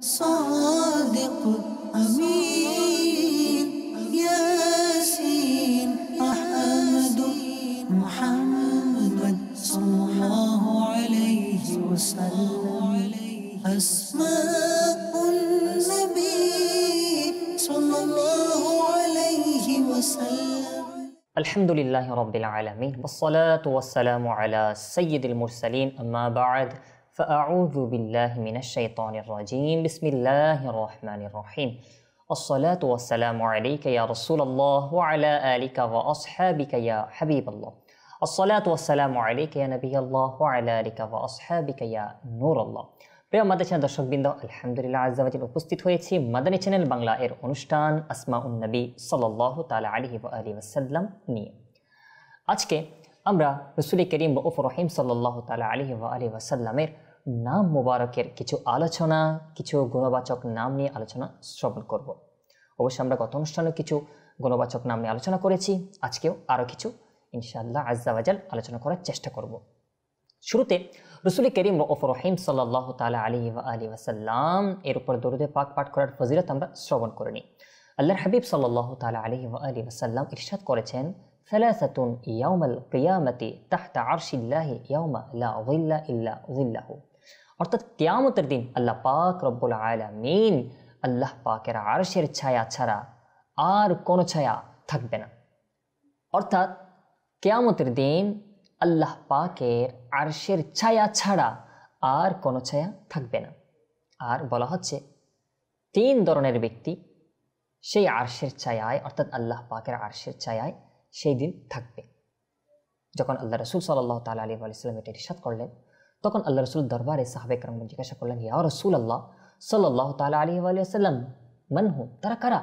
صادق أمين ياسين أحمد محمد صلى الله عليه وسلم أسماء النبي صلى الله عليه وسلم الحمد لله رب العالمين والصلاة والسلام على سيد المرسلين أما بعد فأعوذ بالله من الشيطان الرجيم بسم الله الرحمن الرحيم الصلاة والسلام عليك يا رسول الله وعلى آلك وأصحابك يا حبيب الله الصلاة والسلام عليك يا نبي الله وعلى آلك وأصحابك يا نور الله প্রিয় মাদানী চ্যানেল দর্শকবৃন্দ আলহামদুলিল্লাহ আজাবাজিল উপস্থিত হয়েছি মাদানী চ্যানেল বাংলা এর অনুষ্ঠান আসমা উন্নবী সাল্লাহ তালা আলহি আলী ওয়াসাল্লাম নিয়ে আজকে আমরা রসুল করিম রফ রহিম সাল্লাহ তালা আলহি আলী ওয়াসাল্লামের নাম মোবারকের কিছু আলোচনা কিছু গুণবাচক নাম নিয়ে আলোচনা শ্রবণ করব। অবশ্যই আমরা গত অনুষ্ঠানে কিছু গুণবাচক নাম নিয়ে আলোচনা করেছি আজকেও আরও কিছু ইনশাআল্লাহ আজাল আলোচনা করার চেষ্টা করব। শুরুতে রসুল করিম ওফ রহিম সাল্লাহ তালা আলী আলী আসাল্লাম এর উপর দরুদে পাক পাঠ করার ফজিরত আমরা শ্রবণ করে নিই আল্লাহর হাবিব সাল্লাহ তালা আলী আলী আসাল্লাম ইরশাদ করেছেন ফেলাসাতুন يوم القيامة تحت عرش الله يوم لا অর্থাৎ কেয়ামতের দিন আল্লাহ পাক রব্বুল মিন আল্লাহ পাকের আরশের ছায়া ছাড়া আর কোনো ছায়া থাকবে না অর্থাৎ কেয়ামতের দিন আল্লাহ পাকের আরশের ছায়া ছাড়া আর কোনো ছায়া থাকবে না আর বলা হচ্ছে তিন ধরনের ব্যক্তি সেই আরশের ছায়ায় অর্থাৎ আল্লাহ পাকের আরশের ছায়ায় সেই দিন থাকবে যখন আল্লাহ রসুল সাল্লাহ তাল আলী আলিয়াল্লাম এটি করলেন তখন আল্লাহ রসুল দরবারে সাহাবেক রামগণ জিজ্ঞাসা করলেন ইয়া রসুল আল্লাহ সাল্লাহ তালা আলী আলিয়াল্লাম মানহু তারা কারা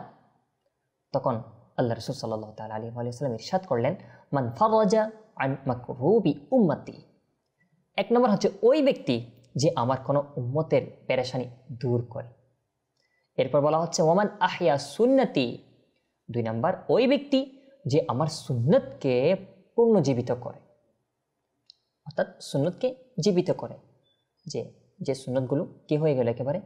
তখন আল্লাহ রসুল সাল্লাহ তালা আলী আলিয়া ইরশাদ করলেন মান ফাওয়াজা আন মাকরুবি উম্মাতি এক নম্বর হচ্ছে ওই ব্যক্তি যে আমার কোনো উম্মতের পেরেশানি দূর করে এরপর বলা হচ্ছে ওমান আহিয়া সুন্নতি দুই নম্বর ওই ব্যক্তি যে আমার সুন্নতকে পুনর্জীবিত করে অর্থাৎ সুন্নতকে জীবিত করে যে যে সুন্নতগুলো কী হয়ে গেল একেবারে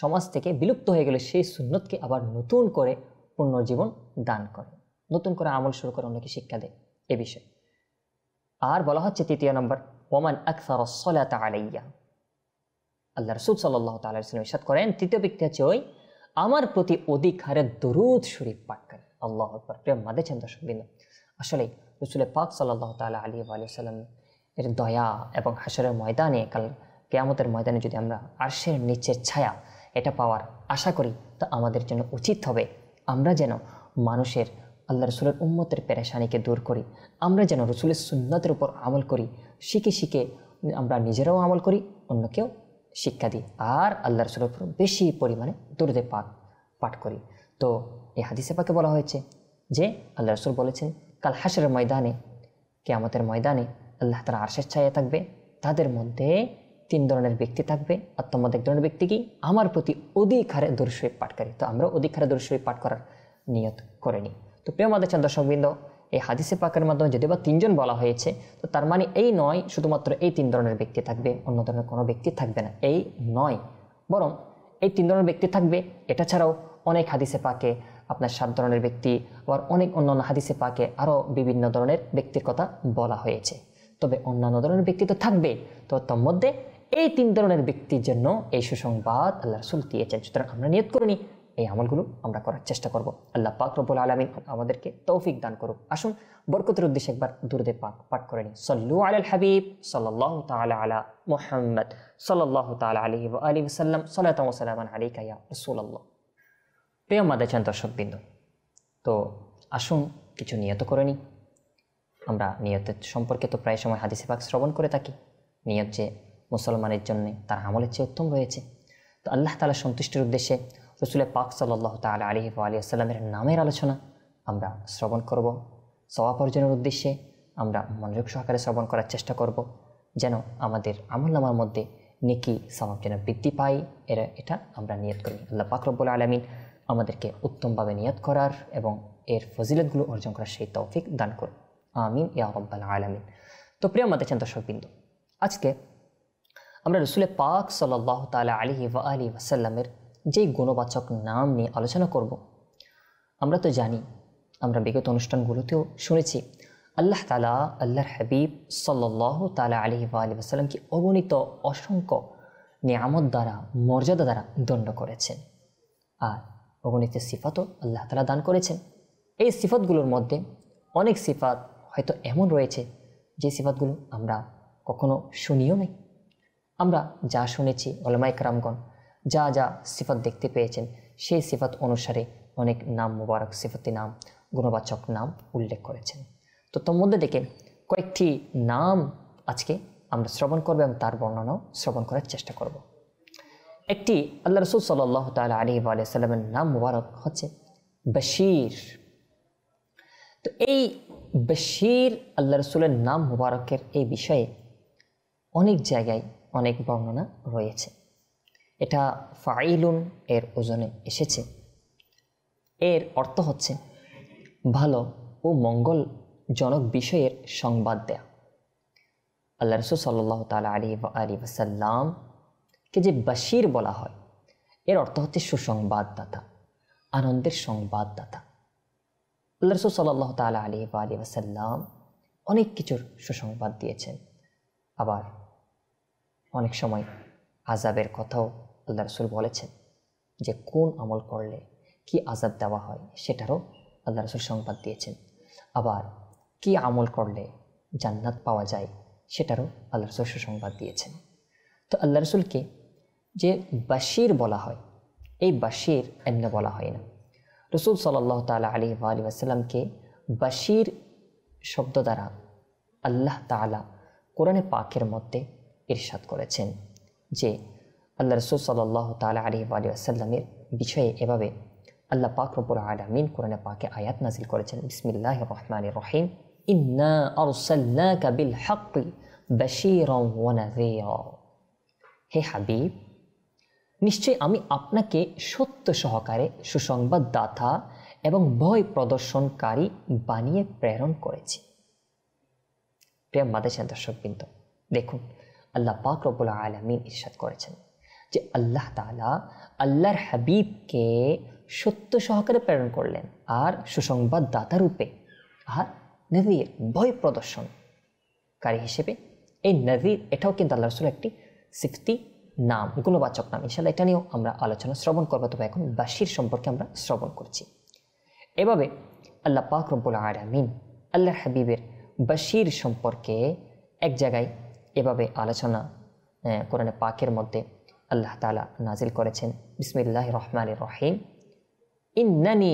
সমাজ থেকে বিলুপ্ত হয়ে গেলে সেই সুন্নতকে আবার নতুন করে পুনর্জীবন দান করে নতুন করে আমল শুরু করে অনেকে শিক্ষা দেয় এ বিষয়ে আর বলা হচ্ছে তৃতীয় নম্বর ওমান আকসার সলাত আলাইয়া আল্লাহ রসুল সাল্লাহ তাল্লাম ইসাদ করেন তৃতীয় ব্যক্তি হচ্ছে ওই আমার প্রতি অধিক হারে দরুদ শরীফ পাঠ করে আল্লাহ প্রেম মাদেছেন দর্শক বিন্দু আসলে রসুলের পাক সাল্লাহ তালা আলী আলিয়াল্লাম এর দয়া এবং হাসরের ময়দানে কাল কেয়ামতের ময়দানে যদি আমরা আর্শের নিচের ছায়া এটা পাওয়ার আশা করি তা আমাদের জন্য উচিত হবে আমরা যেন মানুষের আল্লাহ রসুলের উম্মতের পেরেশানিকে দূর করি আমরা যেন রসুলের সুন্নাতের উপর আমল করি শিখে শিখে আমরা নিজেরাও আমল করি অন্যকেও শিক্ষা দিই আর আল্লাহ রসুলের উপর বেশি পরিমাণে দূরদে পাক পাঠ করি তো এই হাদিসে পাকে বলা হয়েছে যে আল্লাহ রসুল বলেছেন কাল হাসের ময়দানে কেয়ামতের ময়দানে আল্লাহ তারা আর্শের ছায়া থাকবে তাদের মধ্যে তিন ধরনের ব্যক্তি থাকবে আর তোর এক ধরনের ব্যক্তি কি আমার প্রতি অধিক হারে দর্শী পাঠকারী তো আমরা অধিক হারে দর্শী পাঠ করার নিয়ত করে নিই তো প্রিয় মাদের চান দর্শকবৃন্দ এই হাদিসে পাকের মাধ্যমে যদি বা তিনজন বলা হয়েছে তো তার মানে এই নয় শুধুমাত্র এই তিন ধরনের ব্যক্তি থাকবে অন্য ধরনের কোনো ব্যক্তি থাকবে না এই নয় বরং এই তিন ধরনের ব্যক্তি থাকবে এটা ছাড়াও অনেক হাদিসে পাকে আপনার সাত ধরনের ব্যক্তি আবার অনেক অন্যান্য হাদিসে পাকে আরও বিভিন্ন ধরনের ব্যক্তির কথা বলা হয়েছে তবে অন্যান্য ধরনের ব্যক্তি তো থাকবে তো তার মধ্যে এই তিন ধরনের ব্যক্তির জন্য এই সুসংবাদ আল্লাহ রসুল দিয়েছেন সুতরাং আমরা নিয়োগ করিনি এই আমলগুলো আমরা করার চেষ্টা করব আল্লাহ পাক রব্বুল আলমিন আমাদেরকে তৌফিক দান করুক আসুন বরকতের উদ্দেশ্যে একবার দুরুদে পাক পাঠ করে নিই সল্লু আলাল হাবিব সাল্লাহ তালা আলা মোহাম্মদ সাল্লাহ তালা আলি আলি সাল্লাম সাল্লাহ সাল্লামান আলী কায়া রসুল্লাহ প্রিয় মাদাচান বিন্দু তো আসুন কিছু নিয়ত করে নিই আমরা নিয়তের সম্পর্কে তো প্রায় সময় হাদিসে পাক শ্রবণ করে থাকি নিয়ত যে মুসলমানের জন্য তার আমলের চেয়ে উত্তম রয়েছে তো আল্লাহ তালা সন্তুষ্টির উদ্দেশ্যে রসুলের পাক সাল্লাহ তাল আলী আলী আসসালামের নামের আলোচনা আমরা শ্রবণ করব সবাব অর্জনের উদ্দেশ্যে আমরা মনোযোগ সহকারে শ্রবণ করার চেষ্টা করব যেন আমাদের আমল নামার মধ্যে নেকি সবাব যেন বৃদ্ধি পাই এরা এটা আমরা নিয়ত করি আল্লাহ পাকরব্বুল আলমিন আমাদেরকে উত্তমভাবে নিয়াত করার এবং এর ফজিলতগুলো অর্জন করার সেই তৌফিক দান করুন আমিন ইয়া রব্বাল আলামিন তো প্রিয় আমাদের চান দর্শকবৃন্দ আজকে আমরা রসুলের পাক সাল্লাহ তালা আলী ওয়া আলি ওয়াসাল্লামের যেই গুণবাচক নাম নিয়ে আলোচনা করব আমরা তো জানি আমরা বিগত অনুষ্ঠানগুলোতেও শুনেছি আল্লাহ তালা আল্লাহর হাবিব সাল্লাহ তালা আলী ওয়া আলি ওয়াসাল্লামকে অগণিত অসংখ্য নিয়ামত দ্বারা মর্যাদা দ্বারা দণ্ড করেছেন আর অগণিত সিফাতও আল্লাহ তালা দান করেছেন এই সিফাতগুলোর মধ্যে অনেক সিফাত হয়তো এমন রয়েছে যে সিফাতগুলো আমরা কখনো শুনিও নাই আমরা যা শুনেছি ওলামাইক রামগণ যা যা সিফাত দেখতে পেয়েছেন সেই সিফাত অনুসারে অনেক নাম মুবারক সিফাতি নাম গুণবাচক নাম উল্লেখ করেছেন তো তোর মধ্যে থেকে কয়েকটি নাম আজকে আমরা শ্রবণ করবো এবং তার বর্ণনাও শ্রবণ করার চেষ্টা করব একটি আল্লাহ রসুল সাল্লাহ তালা আলী আলিয়াল্লামের নাম মুবারক হচ্ছে বশির তো এই বশির আল্লাহ রসুলের নাম মুবারকের এই বিষয়ে অনেক জায়গায় অনেক বর্ণনা রয়েছে এটা ফাইলুন এর ওজনে এসেছে এর অর্থ হচ্ছে ভালো ও মঙ্গলজনক বিষয়ের সংবাদ দেয়া আল্লাহ রসুল সাল্লাহ তালা আলী আলী ওসাল্লাম কে যে বাসির বলা হয় এর অর্থ হচ্ছে সুসংবাদদাতা আনন্দের সংবাদদাতা আল্লাহ রসুল সাল্লাহ তালা আলী বা আলী আসাল্লাম অনেক কিছুর সুসংবাদ দিয়েছেন আবার অনেক সময় আজাবের কথাও আল্লাহ রসুল বলেছেন যে কোন আমল করলে কি আজাব দেওয়া হয় সেটারও আল্লাহ রসুল সংবাদ দিয়েছেন আবার কি আমল করলে জান্নাত পাওয়া যায় সেটারও আল্লাহ রসুল সুসংবাদ দিয়েছেন তো আল্লাহ রসুলকে যে বাশির বলা হয় এই বাশির এমনি বলা হয় না রসুল সাল্লাহ তালা আলি আলী আসাল্লামকে বাশির শব্দ দ্বারা আল্লাহ তালা কোরআনে পাকের মধ্যে ইরশাদ করেছেন যে আল্লাহ রসুল সাল্লাহ তালা আলি আলী আসাল্লামের বিষয়ে এভাবে আল্লাহ পাক রব্বুর আলামিন কোরআনে পাকে আয়াত নাজিল করেছেন বিসমিল্লাহ রহমান রহিম ইন্না হে হাবিব নিশ্চয়ই আমি আপনাকে সত্য সহকারে সুসংবাদ দাতা এবং ভয় প্রদর্শনকারী বানিয়ে প্রেরণ করেছি প্রিয় দর্শক দর্শকবৃন্দ দেখুন আল্লাহ পাক রবুল আলমিন ইসাদ করেছেন যে আল্লাহ তালা আল্লাহর হাবিবকে সত্য সহকারে প্রেরণ করলেন আর সুসংবাদ দাতা রূপে আর নদীর ভয় প্রদর্শনকারী হিসেবে এই নদীর এটাও কিন্তু আল্লাহ রসুল একটি সিফতি নাম গুণবাচক নাম ইনশাল্লাহ এটা নিয়েও আমরা আলোচনা শ্রবণ করবো তবে এখন বাসির সম্পর্কে আমরা শ্রবণ করছি এভাবে আল্লাহ পাক রম্পুল আরামিন আল্লাহ হাবিবের বাসির সম্পর্কে এক জায়গায় এভাবে আলোচনা কোরআনে পাকের মধ্যে আল্লাহ তালা নাজিল করেছেন বিসমিল্লাহ রহমান রহিম ইন্নানি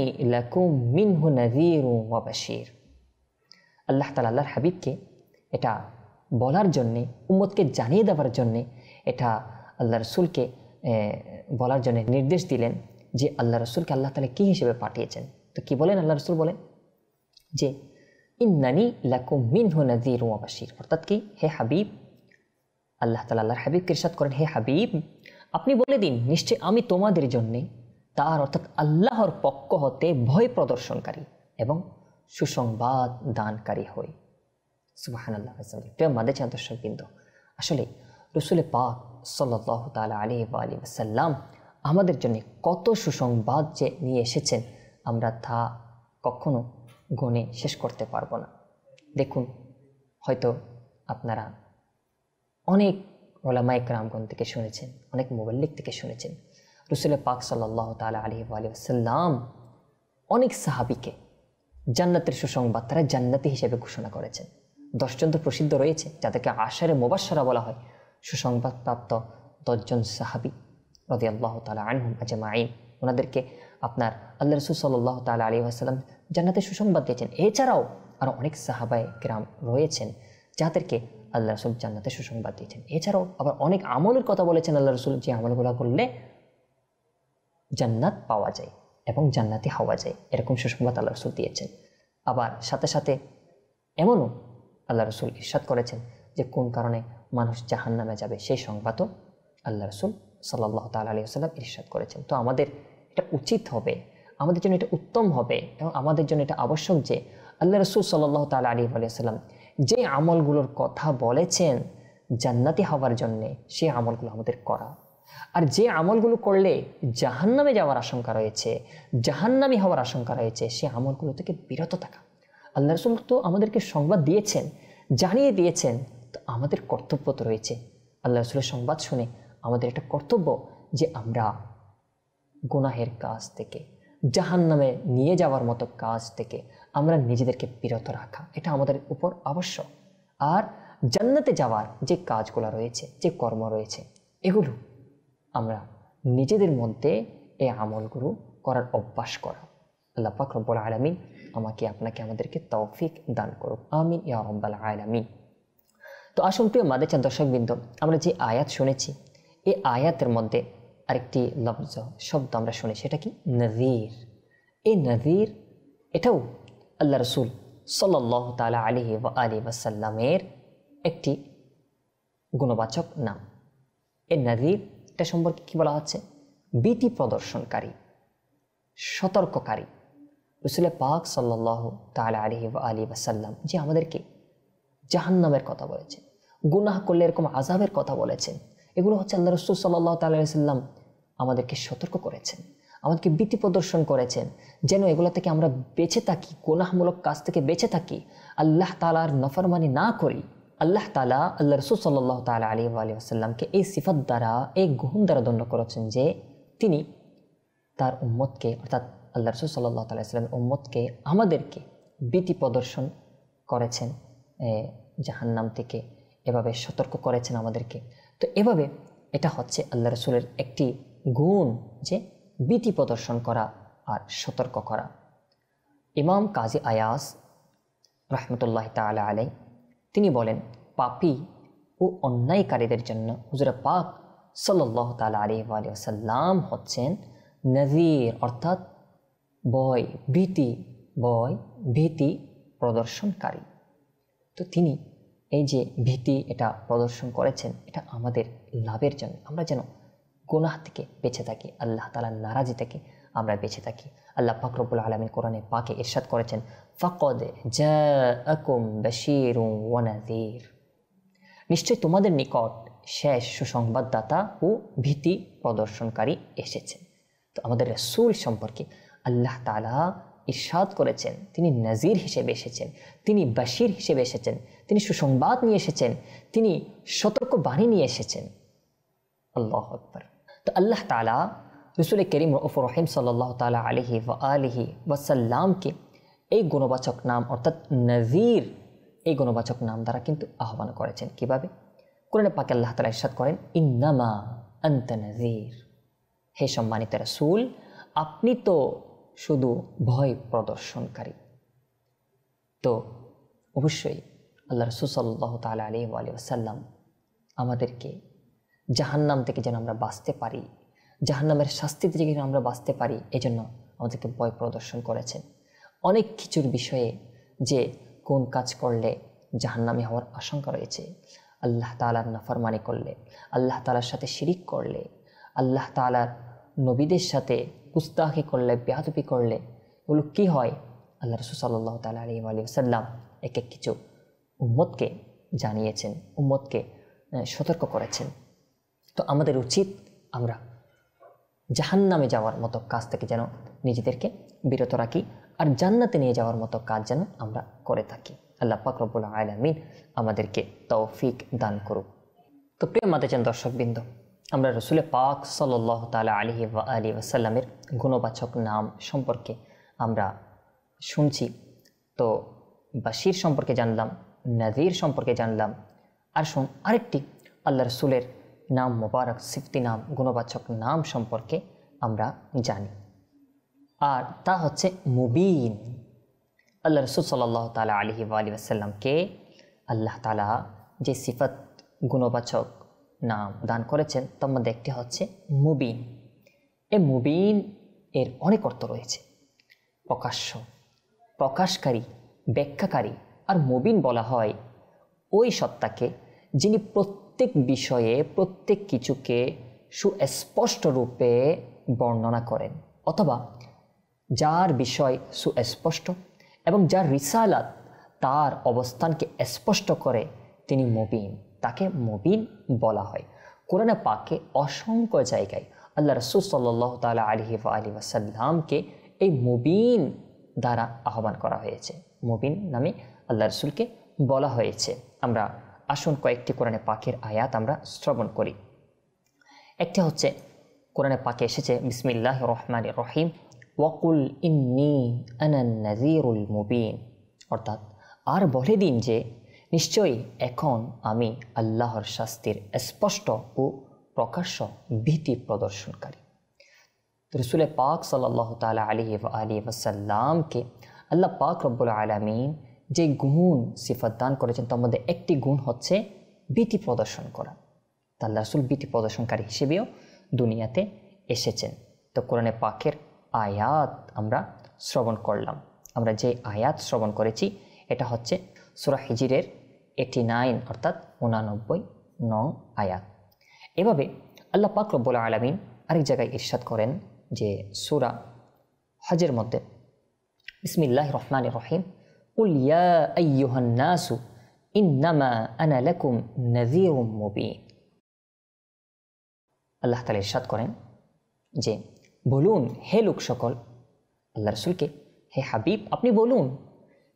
মিনহু নাজির ওয়া বাশির আল্লাহ তালা আল্লাহর হাবিবকে এটা বলার জন্যে উম্মতকে জানিয়ে দেওয়ার জন্যে এটা আল্লাহ রসুলকে বলার জন্য নির্দেশ দিলেন যে আল্লাহ রসুলকে আল্লাহ তালা কী হিসেবে পাঠিয়েছেন তো কি বলেন আল্লাহ রসুল বলেন যে ইন্নানি লাকুম মিনহু নাজির ওয়াবাসির অর্থাৎ কি হে হাবিব আল্লাহ তালা আল্লাহর হাবিব কৃষাদ করেন হে হাবিব আপনি বলে দিন নিশ্চয় আমি তোমাদের জন্যে তার অর্থাৎ আল্লাহর পক্ষ হতে ভয় প্রদর্শনকারী এবং সুসংবাদ দানকারী হই সুবাহান আল্লাহ প্রিয় মাদে দর্শক দর্শকবৃন্দ আসলে রসুলে পাক সাল্লাহ তালা আলী আলী সাল্লাম আমাদের জন্য কত সুসংবাদ যে নিয়ে এসেছেন আমরা তা কখনো গণে শেষ করতে পারবো না দেখুন হয়তো আপনারা অনেক ওলামায়ক রামগণ থেকে শুনেছেন অনেক মোবাল্লিক থেকে শুনেছেন রসুল পাক সাল্লাহ তালা আলী সাল্লাম অনেক সাহাবিকে জান্নাতের সুসংবাদ তারা জান্নাতি হিসেবে ঘোষণা করেছেন দশজন তো প্রসিদ্ধ রয়েছে যাদেরকে আশারে মোবাসারা বলা হয় সুসংবাদপ্রাপ্ত দশজন সাহাবি রদি আল্লাহ তালা আনহুম আইন ওনাদেরকে আপনার আল্লাহ রসুল সাল্লাহ তালা আলী আসালাম জান্নাতে সুসংবাদ দিয়েছেন এছাড়াও আরও অনেক সাহাবায় গ্রাম রয়েছেন যাদেরকে আল্লাহ রসুল জান্নাতে সুসংবাদ দিয়েছেন এছাড়াও আবার অনেক আমলের কথা বলেছেন আল্লাহ রসুল যে আমলগুলো করলে জান্নাত পাওয়া যায় এবং জান্নাতি হওয়া যায় এরকম সুসংবাদ আল্লাহ রসুল দিয়েছেন আবার সাথে সাথে এমনও আল্লাহ রসুল ইরশাদ করেছেন যে কোন কারণে মানুষ জাহান নামে যাবে সেই সংবাদও আল্লাহ রসুল সাল্লাহ তাল আলী ইরশাদ করেছেন তো আমাদের এটা উচিত হবে আমাদের জন্য এটা উত্তম হবে এবং আমাদের জন্য এটা আবশ্যক যে আল্লাহ রসুল সাল্লাহ তাল আলী আলিয়াল্লাম যে আমলগুলোর কথা বলেছেন জান্নাতি হওয়ার জন্যে সে আমলগুলো আমাদের করা আর যে আমলগুলো করলে জাহান্নামে যাওয়ার আশঙ্কা রয়েছে জাহান্নামি হওয়ার আশঙ্কা রয়েছে সে আমলগুলো থেকে বিরত থাকা আল্লাহ রসুল তো আমাদেরকে সংবাদ দিয়েছেন জানিয়ে দিয়েছেন তো আমাদের কর্তব্য তো রয়েছে আল্লাহ রসুলের সংবাদ শুনে আমাদের একটা কর্তব্য যে আমরা গুনাহের কাজ থেকে জাহান নামে নিয়ে যাওয়ার মতো কাজ থেকে আমরা নিজেদেরকে বিরত রাখা এটা আমাদের উপর আবশ্যক আর জান্নাতে যাওয়ার যে কাজগুলো রয়েছে যে কর্ম রয়েছে এগুলো আমরা নিজেদের মধ্যে আমল আমলগুলো করার অভ্যাস করা আল্লাহ ফাকরবুল আলমিন আমাকে আপনাকে আমাদেরকে তৌফিক দান করুক আমিন ইয়া রব্বাল আলমিন তো আসুন প্রিয় মাদেচা দর্শকবৃন্দ আমরা যে আয়াত শুনেছি এই আয়াতের মধ্যে আরেকটি লব্জ শব্দ আমরা শুনি সেটা কি নজির এই নজির এটাও আল্লাহ রসুল সাল্লাহ তালা আলী বা আলী বাসাল্লামের একটি গুণবাচক নাম এ নজির এটা সম্পর্কে কী বলা হচ্ছে বিতি প্রদর্শনকারী সতর্ককারী রসুল পাক সাল্লাহ তালা আলহি আলী বাসাল্লাম যে আমাদেরকে জাহান্নামের কথা বলেছেন গুনাহ করলে এরকম আজাবের কথা বলেছেন এগুলো হচ্ছে আল্লাহ রসুল সাল্লাহ তাল্লাম আমাদেরকে সতর্ক করেছেন আমাদেরকে বৃত্তি প্রদর্শন করেছেন যেন এগুলো থেকে আমরা বেঁচে থাকি গোনাহমূলক কাজ থেকে বেঁচে থাকি আল্লাহ তালার নফরমানি না করি আল্লাহ তালা আল্লাহ রসুল সাল্লাহ তাল আলী আলী আসাল্লামকে এই সিফাত দ্বারা এই গুহন দ্বারা দণ্ড করেছেন যে তিনি তার উম্মতকে অর্থাৎ আল্লাহ রসুল সাল্লাহ তাল্লাহ সাল্লামের উম্মতকে আমাদেরকে বৃত্তি প্রদর্শন করেছেন জাহান্নাম থেকে এভাবে সতর্ক করেছেন আমাদেরকে তো এভাবে এটা হচ্ছে আল্লাহ রসুলের একটি গুণ যে ভীতি প্রদর্শন করা আর সতর্ক করা ইমাম কাজী আয়াস রহমতুল্লাহ তালা আলাই তিনি বলেন পাপি ও অন্যায়কারীদের জন্য হুজরা পাক সাল্লাহ তালা আলি আলিয়াসাল্লাম হচ্ছেন নজির অর্থাৎ বয় ভীতি বয় ভীতি প্রদর্শনকারী তো তিনি এই যে ভীতি এটা প্রদর্শন করেছেন এটা আমাদের লাভের জন্য আমরা যেন গুনাহ থেকে বেঁচে থাকি আল্লাহ তালার নারাজি থেকে আমরা বেঁচে থাকি আল্লাহ ফাকরবুল আলমিন কোরআনে পাকে এরশাদ করেছেন ফকদ জুম নিশ্চয় তোমাদের নিকট শেষ সুসংবাদদাতা ও ভীতি প্রদর্শনকারী এসেছে তো আমাদের রসুল সম্পর্কে আল্লাহ তালা ইস্বাদ করেছেন তিনি নাজির হিসেবে এসেছেন তিনি বাসির হিসেবে এসেছেন তিনি সুসংবাদ নিয়ে এসেছেন তিনি সতর্ক বাণী নিয়ে এসেছেন আল্লাহ আকবর তো আল্লাহ তালা রসুল করিম রফুর রহিম সাল্লাহ তালা আলহি ও আলহি ওয়াসাল্লামকে এই গুণবাচক নাম অর্থাৎ নজির এই গুণবাচক নাম দ্বারা কিন্তু আহ্বান করেছেন কিভাবে কোরআনে পাকে আল্লাহ তালা ইরশাদ করেন ইন্নামা আন্ত নজির হে সম্মানিত রসুল আপনি তো শুধু ভয় প্রদর্শনকারী তো অবশ্যই আল্লাহ রসুসাল্লাহ তাল আলী আলী আমাদেরকে জাহান্নাম থেকে যেন আমরা বাঁচতে পারি জাহান্নামের শাস্তি থেকে যেন আমরা বাঁচতে পারি এজন্য আমাদেরকে ভয় প্রদর্শন করেছেন অনেক কিছুর বিষয়ে যে কোন কাজ করলে জাহান্নামে হওয়ার আশঙ্কা রয়েছে আল্লাহ তালার নাফরমানি করলে আল্লাহ তালার সাথে শিরিক করলে আল্লাহ তালার নবীদের সাথে কুস্তাহি করলে বেহাতুপি করলে ওগুলো কী হয় আল্লাহ রসুল সাল্লাহ তাল আলী আলী সাল্লাম এক এক কিছু উম্মতকে জানিয়েছেন উম্মতকে সতর্ক করেছেন তো আমাদের উচিত আমরা জাহান নামে যাওয়ার মতো কাজ থেকে যেন নিজেদেরকে বিরত রাখি আর জান্নাতে নিয়ে যাওয়ার মতো কাজ যেন আমরা করে থাকি আল্লাহ পাকরবুল মিন আমাদেরকে তৌফিক দান করুক তো প্রিয় মাতেছেন দর্শকবৃন্দ আমরা রসুলে পাক সাল্লাহ তালা আলহি আলী ওসাল্লামের গুণবাচক নাম সম্পর্কে আমরা শুনছি তো বাশির সম্পর্কে জানলাম নাজির সম্পর্কে জানলাম আর শুন আরেকটি আল্লাহ রসুলের নাম মোবারক সিফতি নাম গুণবাচক নাম সম্পর্কে আমরা জানি আর তা হচ্ছে মুবিন আল্লাহ রসুল সাল্লাহ তালা আলহি আলী আসাল্লামকে আল্লাহ তালা যে সিফত গুণবাচক নাম দান করেছেন তার মধ্যে একটি হচ্ছে মুবিন এ মুবিন এর অনেক অর্থ রয়েছে প্রকাশ্য প্রকাশকারী ব্যাখ্যাকারী আর মুবিন বলা হয় ওই সত্তাকে যিনি প্রত্যেক বিষয়ে প্রত্যেক কিছুকে সুস্পষ্ট রূপে বর্ণনা করেন অথবা যার বিষয় সুস্পষ্ট এবং যার রিসালাত তার অবস্থানকে স্পষ্ট করে তিনি মুবিন তাকে মবিন বলা হয় কোরআনে পাককে অসংখ্য জায়গায় আল্লাহ রসুল সাল্লাহ তালা আলহি আলী আসাল্লামকে এই মুবিন দ্বারা আহ্বান করা হয়েছে মুবিন নামে আল্লাহ রসুলকে বলা হয়েছে আমরা আসুন কয়েকটি কোরআনে পাকের আয়াত আমরা শ্রবণ করি একটি হচ্ছে কোরআনে পাকে এসেছে বিসমিল্লাহ রহমান রহিম ওয়াকুল ইন্নি নাজিরুল মুবিন অর্থাৎ আর বলে দিন যে নিশ্চয়ই এখন আমি আল্লাহর শাস্তির স্পষ্ট ও প্রকাশ্য ভীতি প্রদর্শনকারী রসুল পাক সাল্লাহ তালা আলী আলী আসাল্লামকে আল্লাহ পাক রব্বুল আলমিন যে গুণ সিফাত দান করেছেন তার মধ্যে একটি গুণ হচ্ছে ভীতি প্রদর্শন করা আল্লাহ রসুল ভীতি প্রদর্শনকারী হিসেবেও দুনিয়াতে এসেছেন তো কোরআনে পাকের আয়াত আমরা শ্রবণ করলাম আমরা যে আয়াত শ্রবণ করেছি এটা হচ্ছে সুরা হিজিরের এইটি নাইন অর্থাৎ উনানব্বই নং আয়াত এভাবে আল্লাহ পাক রব্বুল আলমিন আরেক জায়গায় ইরশাদ করেন যে সুরা হজের মধ্যে বিসমিল্লাহ রহমান রহিম উল ইয়াহান্নাসু আল্লাহ তালা ইরশাদ করেন যে বলুন হে লোক সকল আল্লাহ রসুলকে হে হাবিব আপনি বলুন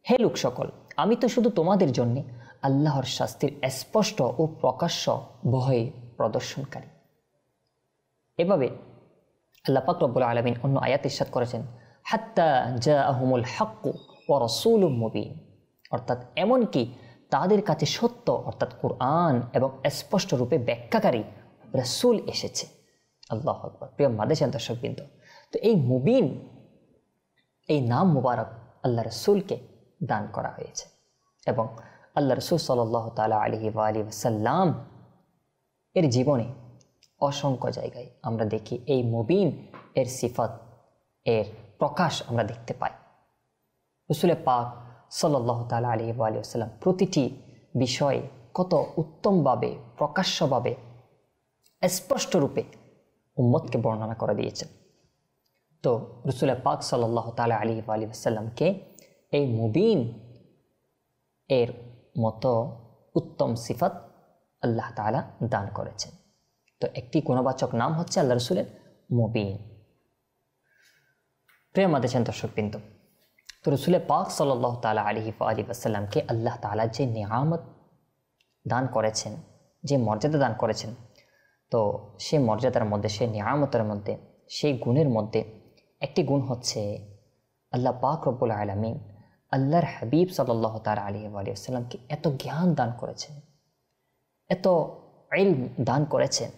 হে লোক সকল আমি তো শুধু তোমাদের জন্যে আল্লাহর শাস্তির স্পষ্ট ও প্রকাশ্য ভয় প্রদর্শনকারী এভাবে আল্লাহ পাক রব্বুল আলমিন অন্য আয়াত ইস্বাদ করেছেন হাত্তা জা আহমুল হাক্কু ও রসুল মুবিন অর্থাৎ এমনকি তাদের কাছে সত্য অর্থাৎ কোরআন এবং স্পষ্ট রূপে ব্যাখ্যাকারী রসুল এসেছে আল্লাহ আকবর প্রিয় মাদেশান দর্শকবৃন্দ তো এই মুবিন এই নাম মুবারক আল্লাহ রসুলকে দান করা হয়েছে এবং আল্লাহ রসুল সাল্লাহ তালা আলহি বা আলী সাল্লাম এর জীবনে অসংখ্য জায়গায় আমরা দেখি এই মুবিন এর সিফত এর প্রকাশ আমরা দেখতে পাই রসুলে পাক সাল্লাহ তালা আলী সাল্লাম প্রতিটি বিষয়ে কত উত্তমভাবে প্রকাশ্যভাবে স্পষ্টরূপে উম্মতকে বর্ণনা করে দিয়েছেন তো রসুলের পাক সাল্লাহ তালা আলী সাল্লামকে এই মুবিন এর মতো উত্তম সিফাত আল্লাহ তালা দান করেছেন তো একটি গুণবাচক নাম হচ্ছে আল্লাহ রসুলের প্রিয় প্রেম দর্শক দর্শকবৃন্দ তো রসুলের পাক সাল্লাহ তালা আলহি আলী আসাল্লামকে আল্লাহ তালা যে নিয়ামত দান করেছেন যে মর্যাদা দান করেছেন তো সেই মর্যাদার মধ্যে সেই নিয়ামতের মধ্যে সেই গুণের মধ্যে একটি গুণ হচ্ছে আল্লাহ পাক রব্বুল আলমিন আল্লাহর হাবিব সাল্লাহ তার আলী আলিয়াকে এত জ্ঞান দান করেছেন এত আইল দান করেছেন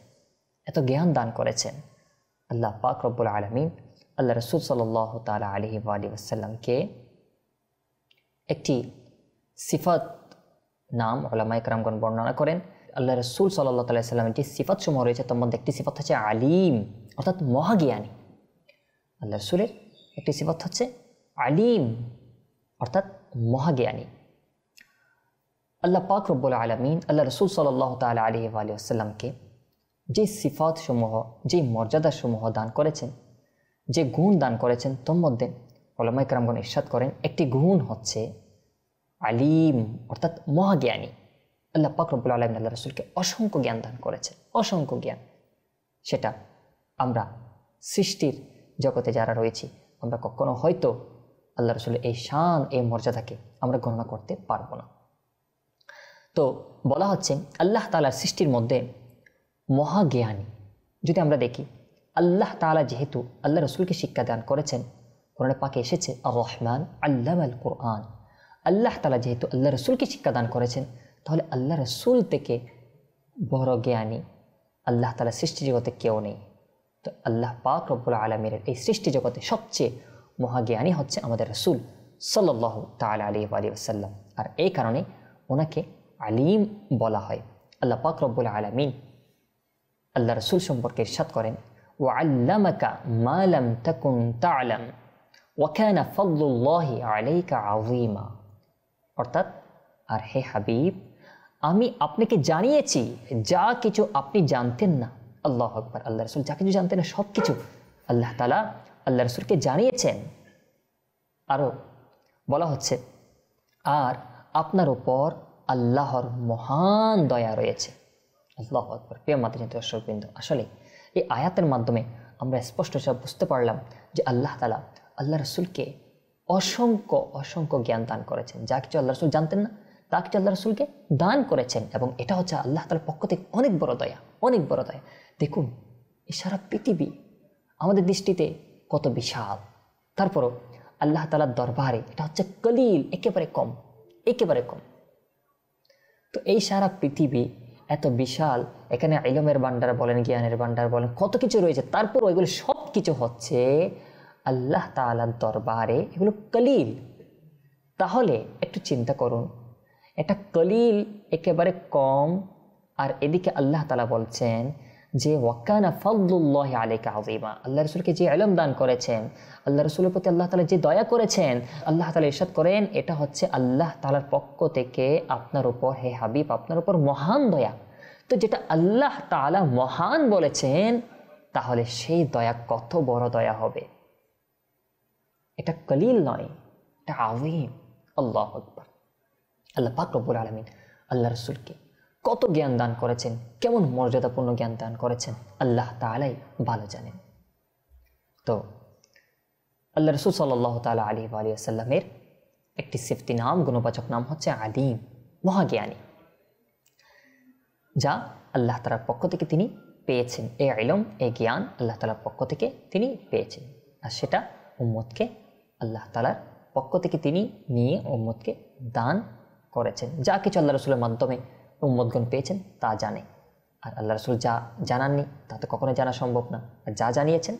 এত জ্ঞান দান করেছেন আল্লাহ পাক রব্বুল আলমিন আল্লাহ রসুল সাল্লাহ তালা আলহি আলিয়াল্লামকে একটি সিফাত নাম ওলামায় ইকরামগণ বর্ণনা করেন আল্লাহ রসুল সাল্লাহ তাল্লাহ যে সিফাত সমূহ রয়েছে তার মধ্যে একটি সিফাত হচ্ছে আলিম অর্থাৎ মহাজ্ঞানী আল্লাহ রসুলের একটি সিফাত হচ্ছে আলিম অর্থাৎ মহাজ্ঞানী আল্লাহ পাক রব্বুল আলমিন আল্লাহ রসুল সাল্লাহ তাল আলী আলিয়াসাল্লামকে যে সিফাত সমূহ যে মর্যাদাসমূহ দান করেছেন যে গুণ দান করেছেন তোর মধ্যে ওলামা ইকরামগণ ইরশাদ করেন একটি গুণ হচ্ছে আলিম অর্থাৎ মহাজ্ঞানী আল্লাহ রব্বুল আলম আল্লাহ রসুলকে অসংখ্য জ্ঞান দান করেছে অসংখ্য জ্ঞান সেটা আমরা সৃষ্টির জগতে যারা রয়েছি আমরা কখনো হয়তো আল্লাহ রসুলের এই শান এই মর্যাদাকে আমরা গণনা করতে পারবো না তো বলা হচ্ছে আল্লাহ তালার সৃষ্টির মধ্যে মহাজ্ঞানী যদি আমরা দেখি আল্লাহ তালা যেহেতু আল্লাহ রসুলকে শিক্ষা দান করেছেন কোরআনে পাকে এসেছে রহমান আল্লাহ আল কোরআন আল্লাহ তালা যেহেতু আল্লাহ রসুলকে শিক্ষা দান করেছেন তাহলে আল্লাহ রসুল থেকে বড় জ্ঞানী আল্লাহ তালা সৃষ্টি জগতে কেউ নেই তো আল্লাহ পাক রব্বুল আলমীর এই সৃষ্টি জগতে সবচেয়ে মহাজ্ঞানী হচ্ছে আমাদের রসুল সাল্লাহ তাল আলী আলী আসাল্লাম আর এই কারণে ওনাকে আলিম বলা হয় আল্লাহ পাক রব্বুল আলমিন আল্লাহ রসুল সম্পর্কে ইরশাদ করেন ও আল্লামাকা অর্থাৎ আর হে হাবিব আমি আপনাকে জানিয়েছি যা কিছু আপনি জানতেন না আল্লাহ আকবর আল্লাহ রসুল যা কিছু জানতেন না সব কিছু আল্লাহ তালা আল্লাহ রসুলকে জানিয়েছেন আরও বলা হচ্ছে আর আপনার ওপর আল্লাহর মহান দয়া রয়েছে আল্লাহ আকবর প্রিয় মাতৃ দর্শকবৃন্দ আসলে এই আয়াতের মাধ্যমে আমরা স্পষ্ট যা বুঝতে পারলাম যে আল্লাহ তালা আল্লাহ রসুলকে অসংখ্য অসংখ্য জ্ঞান দান করেছেন যা কিছু আল্লাহ রসুল জানতেন না তা কিছু আল্লাহ রসুলকে দান করেছেন এবং এটা হচ্ছে আল্লাহ তালার পক্ষ থেকে অনেক বড় দয়া অনেক বড় দয়া দেখুন এই সারা পৃথিবী আমাদের দৃষ্টিতে কত বিশাল তারপরও আল্লাহ তালার দরবারে এটা হচ্ছে কলিল একেবারে কম একেবারে কম তো এই সারা পৃথিবী এত বিশাল এখানে আইলমের ভান্ডার বলেন জ্ঞানের ভান্ডার বলেন কত কিছু রয়েছে তারপর ওইগুলো সব কিছু হচ্ছে আল্লাহ তালার দরবারে এগুলো কলিল তাহলে একটু চিন্তা করুন এটা কলিল একেবারে কম আর এদিকে আল্লাহ তালা বলছেন যে ওয়াকানা ফদুল্লাহ আলিকা আজিমা আল্লাহ রসুলকে যে আলম দান করেছেন আল্লাহ রসুলের প্রতি আল্লাহ তালা যে দয়া করেছেন আল্লাহ তালা ইরশাদ করেন এটা হচ্ছে আল্লাহ তালার পক্ষ থেকে আপনার উপর হে হাবিব আপনার উপর মহান দয়া তো যেটা আল্লাহ তালা মহান বলেছেন তাহলে সেই দয়া কত বড় দয়া হবে এটা কলিল নয় এটা আজিম আল্লাহ আকবর আল্লাহ পাক রব্বুল আলমিন আল্লাহ রসুলকে কত জ্ঞান দান করেছেন কেমন মর্যাদাপূর্ণ জ্ঞান দান করেছেন আল্লাহ তালাই ভালো জানেন তো আল্লাহ রসুল সাল্লাহ তাল আলী আলিয়াসাল্লামের একটি সিফতি নাম গুণবাচক নাম হচ্ছে আলিম মহাজ্ঞানী যা আল্লাহ তালার পক্ষ থেকে তিনি পেয়েছেন এ আইলম এ জ্ঞান আল্লাহ তালার পক্ষ থেকে তিনি পেয়েছেন আর সেটা উম্মদকে আল্লাহ তালার পক্ষ থেকে তিনি নিয়ে উম্মতকে দান করেছেন যা কিছু আল্লাহ রসুলের মাধ্যমে উম্মদগণ পেয়েছেন তা জানে আর আল্লাহ রসুল যা জানাননি তা তো কখনো জানা সম্ভব না আর যা জানিয়েছেন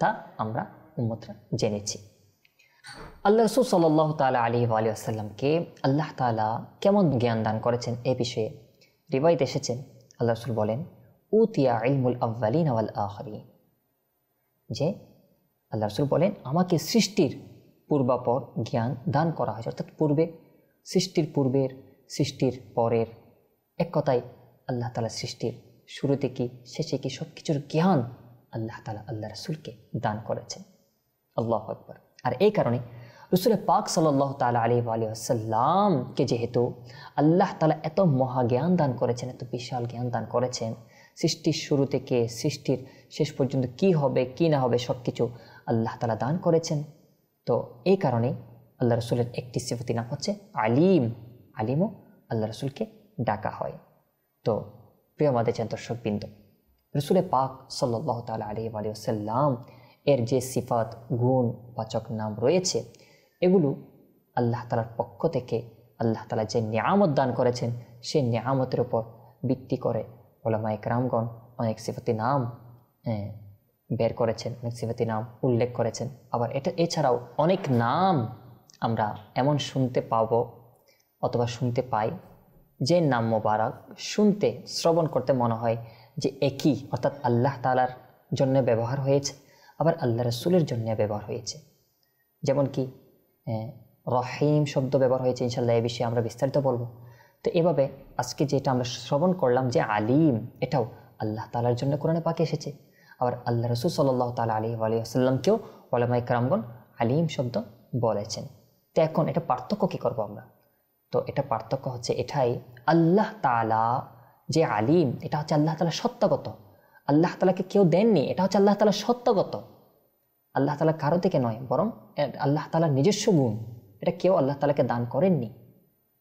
তা আমরা উম্মদরা জেনেছি আল্লাহ রসুল সাল্লাহ তালা আলী আলী আসাল্লামকে আল্লাহ তালা কেমন জ্ঞান দান করেছেন এ বিষয়ে রিবাইতে এসেছেন আল্লাহ রসুল বলেন উতিয়া ইলমুল আব্বালী আওয়াল আহরি যে আল্লাহ রসুল বলেন আমাকে সৃষ্টির পূর্বাপর জ্ঞান দান করা হয়েছে অর্থাৎ পূর্বে সৃষ্টির পূর্বের সৃষ্টির পরের এক কথায় আল্লাহ তালা সৃষ্টির শুরুতে কি শেষে কি সব কিছুর জ্ঞান আল্লাহ তালা আল্লাহ রসুলকে দান করেছেন আল্লাহ আকবর আর এই কারণে রসুলের পাক সাল্লাহ তালা আলী আলী আসাল্লামকে যেহেতু আল্লাহ তালা এত মহা জ্ঞান দান করেছেন এত বিশাল জ্ঞান দান করেছেন সৃষ্টির শুরু থেকে সৃষ্টির শেষ পর্যন্ত কি হবে কি না হবে সব কিছু আল্লাহ তালা দান করেছেন তো এই কারণে আল্লাহ রসুলের একটি সিফতি নাম হচ্ছে আলিম আলিমও আল্লাহ রসুলকে ডাকা হয় তো প্রিয় আমাদের চান দর্শকবৃন্দ রসুলে পাক সাল্লাহ তাল আলী আলিয়াল্লাম এর যে সিফাত গুণ বাচক নাম রয়েছে এগুলো আল্লাহ তালার পক্ষ থেকে আল্লাহ তালা যে নিয়ামত দান করেছেন সেই নিয়ামতের উপর ভিত্তি করে ওলামা রামগণ অনেক সিফাতি নাম বের করেছেন অনেক সিফাতি নাম উল্লেখ করেছেন আবার এটা এছাড়াও অনেক নাম আমরা এমন শুনতে পাব অথবা শুনতে পাই যে নাম মোবারক শুনতে শ্রবণ করতে মনে হয় যে একই অর্থাৎ আল্লাহ তালার জন্য ব্যবহার হয়েছে আবার আল্লাহ রসুলের জন্য ব্যবহার হয়েছে যেমন কি রহিম শব্দ ব্যবহার হয়েছে ইনশাল্লাহ এ বিষয়ে আমরা বিস্তারিত বলবো তো এভাবে আজকে যেটা আমরা শ্রবণ করলাম যে আলিম এটাও আল্লাহ তালার জন্য কোরআনে পাকে এসেছে আবার আল্লাহ রসুল সাল্লাহ তালা আলী আলী আসাল্লামকেও ওলামা আলিম শব্দ বলেছেন তো এখন এটা পার্থক্য কী করবো আমরা তো এটা পার্থক্য হচ্ছে এটাই আল্লাহ তালা যে আলিম এটা হচ্ছে আল্লাহ তালা সত্যগত আল্লাহ তালাকে কেউ দেননি এটা হচ্ছে আল্লাহ তালা সত্যগত আল্লাহ তালা কারো থেকে নয় বরং আল্লাহ তালার নিজস্ব গুণ এটা কেউ আল্লাহ তালাকে দান করেননি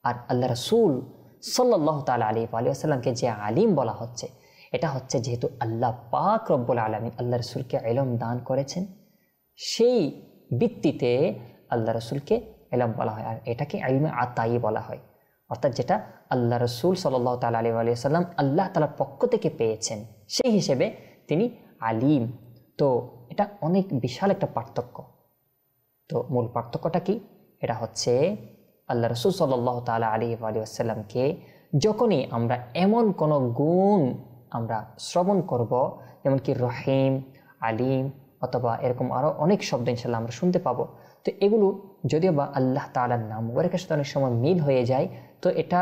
আর আল্লাহ রসুল সাল্লাহ তালা আলী আলী আসাল্লামকে যে আলিম বলা হচ্ছে এটা হচ্ছে যেহেতু আল্লাহ পাক রব্বুল আলমী আল্লাহ রসুলকে আলম দান করেছেন সেই ভিত্তিতে আল্লাহ রসুলকে এলাম বলা হয় আর এটাকে আইলমে আতাই বলা হয় অর্থাৎ যেটা আল্লাহ রসুল সাল্লাহ তাল আলী আলিয়া সাল্লাম আল্লাহ তালার পক্ষ থেকে পেয়েছেন সেই হিসেবে তিনি আলিম তো এটা অনেক বিশাল একটা পার্থক্য তো মূল পার্থক্যটা কি এটা হচ্ছে আল্লাহ রসুল সাল্লাহ তালা আলী আসাল্লামকে যখনই আমরা এমন কোনো গুণ আমরা শ্রবণ করব যেমন কি রহিম আলিম অথবা এরকম আরও অনেক শব্দ ইনশাল্লাহ আমরা শুনতে পাবো তো এগুলো যদিও বা আল্লাহ তালার নাম মুবারকের সাথে অনেক সময় মিল হয়ে যায় তো এটা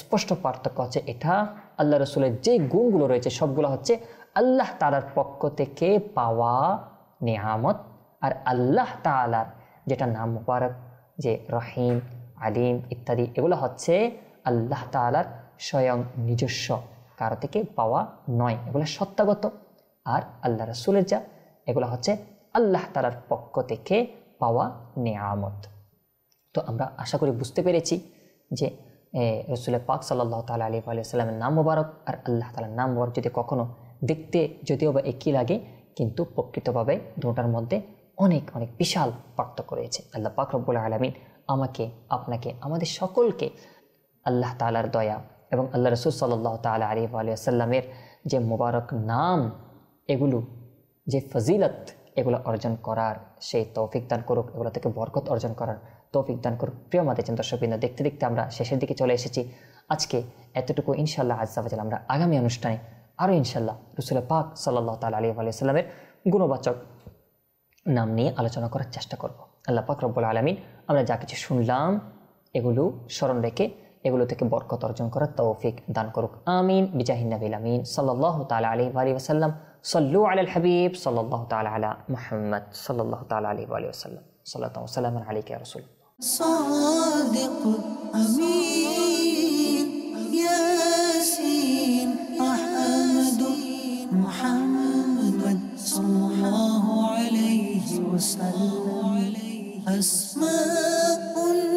স্পষ্ট পার্থক্য হচ্ছে এটা আল্লাহ রসুলের যে গুণগুলো রয়েছে সবগুলো হচ্ছে আল্লাহ তালার পক্ষ থেকে পাওয়া নেহামত আর আল্লাহ তালার যেটা নাম মুবারক যে রহিম আলিম ইত্যাদি এগুলো হচ্ছে আল্লাহ তালার স্বয়ং নিজস্ব কারো থেকে পাওয়া নয় এগুলো সত্যাগত আর আল্লাহ রসুলের যা এগুলো হচ্ছে আল্লাহ তালার পক্ষ থেকে পাওয়া নেয়ামত তো আমরা আশা করি বুঝতে পেরেছি যে রসুল পাক সাল্লাহ তালা আলী আলিয়াল্লামের নাম মোবারক আর আল্লাহ তালার নাম মোবারক যদি কখনও দেখতে যদিও বা একই লাগে কিন্তু প্রকৃতভাবে দুটার মধ্যে অনেক অনেক বিশাল পার্থক্য রয়েছে আল্লাহ পাক রব্বুল আলমিন আমাকে আপনাকে আমাদের সকলকে আল্লাহ তালার দয়া এবং আল্লাহ রসুল সাল্লাহ তালা আলী সাল্লামের যে মোবারক নাম এগুলো যে ফজিলত এগুলো অর্জন করার সেই তৌফিক দান করুক এগুলো থেকে বরকত অর্জন করার তৌফিক দান করুক প্রিয় মাদের চেন দর্শকবৃন্দ দেখতে দেখতে আমরা শেষের দিকে চলে এসেছি আজকে এতটুকু ইনশাল্লাহ আজাল আমরা আগামী অনুষ্ঠানে আরও ইনশাল্লাহ রসুল পাক সাল্লাহ তাল আলী আলাইসাল্লামের গুণবাচক নাম নিয়ে আলোচনা করার চেষ্টা করব আল্লাহ পাক রব্বুল আলমিন আমরা যা কিছু শুনলাম এগুলো স্মরণ রেখে এগুলো থেকে বরকত অর্জন করার তৌফিক দান করুক আমিন বিজাহিন্নাবিল আমিন সাল্লাহ তাল আলী আলী ওসাল্লাম صلوا على الحبيب صلى الله تعالى على محمد صلى الله تعالى عليه وآله وسلم صلاة وسلاما عليك يا رسول الله صادق أمين ياسين أحمد محمد صلى الله عليه وسلم أسماء